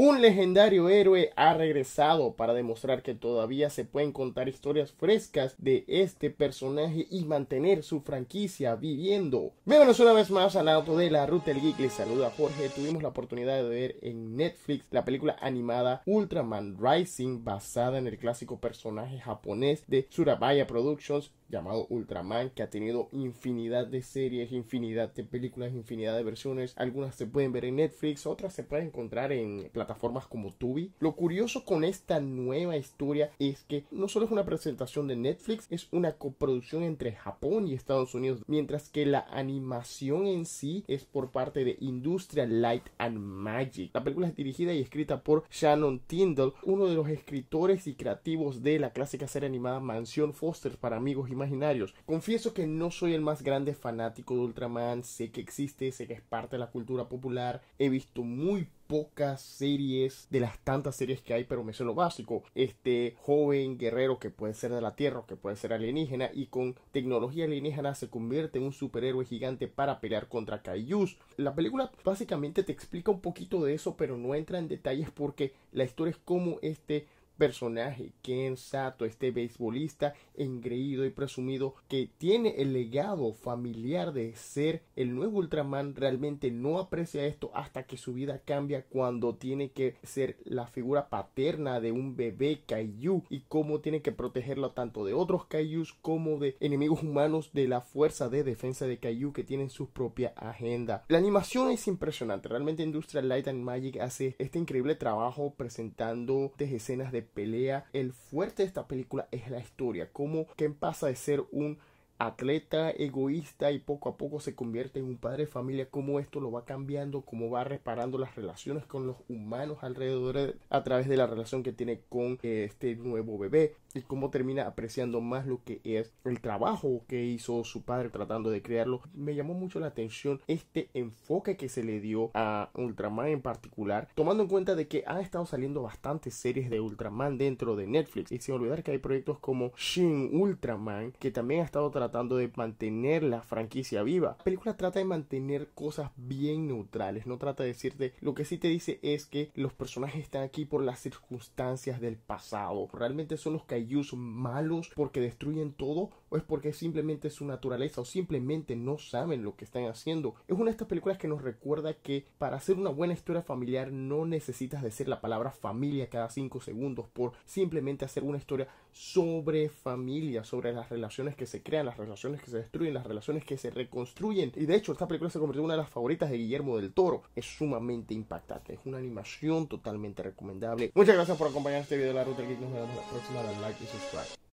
Un legendario héroe ha regresado para demostrar que todavía se pueden contar historias frescas de este personaje y mantener su franquicia viviendo. Vémonos una vez más al auto de la Ruta del Geek. Les saluda Jorge. Tuvimos la oportunidad de ver en Netflix la película animada Ultraman Rising basada en el clásico personaje japonés de Surabaya Productions llamado Ultraman, que ha tenido infinidad de series, infinidad de películas, infinidad de versiones. Algunas se pueden ver en Netflix, otras se pueden encontrar en plataformas plataformas como Tubi. Lo curioso con esta nueva historia es que no solo es una presentación de Netflix, es una coproducción entre Japón y Estados Unidos, mientras que la animación en sí es por parte de Industrial Light and Magic. La película es dirigida y escrita por Shannon Tyndall, uno de los escritores y creativos de la clásica serie animada Mansión Foster para amigos imaginarios. Confieso que no soy el más grande fanático de Ultraman, sé que existe, sé que es parte de la cultura popular, he visto muy pocas series de las tantas series que hay, pero me sé lo básico. Este joven guerrero que puede ser de la Tierra, que puede ser alienígena, y con tecnología alienígena se convierte en un superhéroe gigante para pelear contra Kaijus. La película básicamente te explica un poquito de eso, pero no entra en detalles porque la historia es como este personaje, Ken Sato, este beisbolista engreído y presumido que tiene el legado familiar de ser el nuevo Ultraman, realmente no aprecia esto hasta que su vida cambia cuando tiene que ser la figura paterna de un bebé Kaiju y cómo tiene que protegerlo tanto de otros Kaijus como de enemigos humanos de la fuerza de defensa de Kaiju que tienen su propia agenda. La animación es impresionante, realmente Industrial Light and Magic hace este increíble trabajo presentando escenas de pelea. El fuerte de esta película es la historia, como Ken pasa de ser un atleta egoísta y poco a poco se convierte en un padre de familia, cómo esto lo va cambiando, cómo va reparando las relaciones con los humanos alrededor a través de la relación que tiene con eh, este nuevo bebé y cómo termina apreciando más lo que es el trabajo que hizo su padre tratando de crearlo. Me llamó mucho la atención este enfoque que se le dio a Ultraman en particular, tomando en cuenta de que ha estado saliendo bastantes series de Ultraman dentro de Netflix y sin olvidar que hay proyectos como Shin Ultraman que también ha estado tratando tratando de mantener la franquicia viva. La película trata de mantener cosas bien neutrales, no trata de decirte, lo que sí te dice es que los personajes están aquí por las circunstancias del pasado. Realmente son los Kaijus malos porque destruyen todo o es porque simplemente es su naturaleza o simplemente no saben lo que están haciendo. Es una de estas películas que nos recuerda que para hacer una buena historia familiar no necesitas decir la palabra familia cada cinco segundos por simplemente hacer una historia sobre familia, sobre las relaciones que se crean, relaciones que se destruyen, las relaciones que se reconstruyen. Y de hecho, esta película se convirtió en una de las favoritas de Guillermo del Toro. Es sumamente impactante, es una animación totalmente recomendable. Muchas gracias por acompañar este video de la Ruta Geek. Nos vemos la próxima. Dale like y subscribe.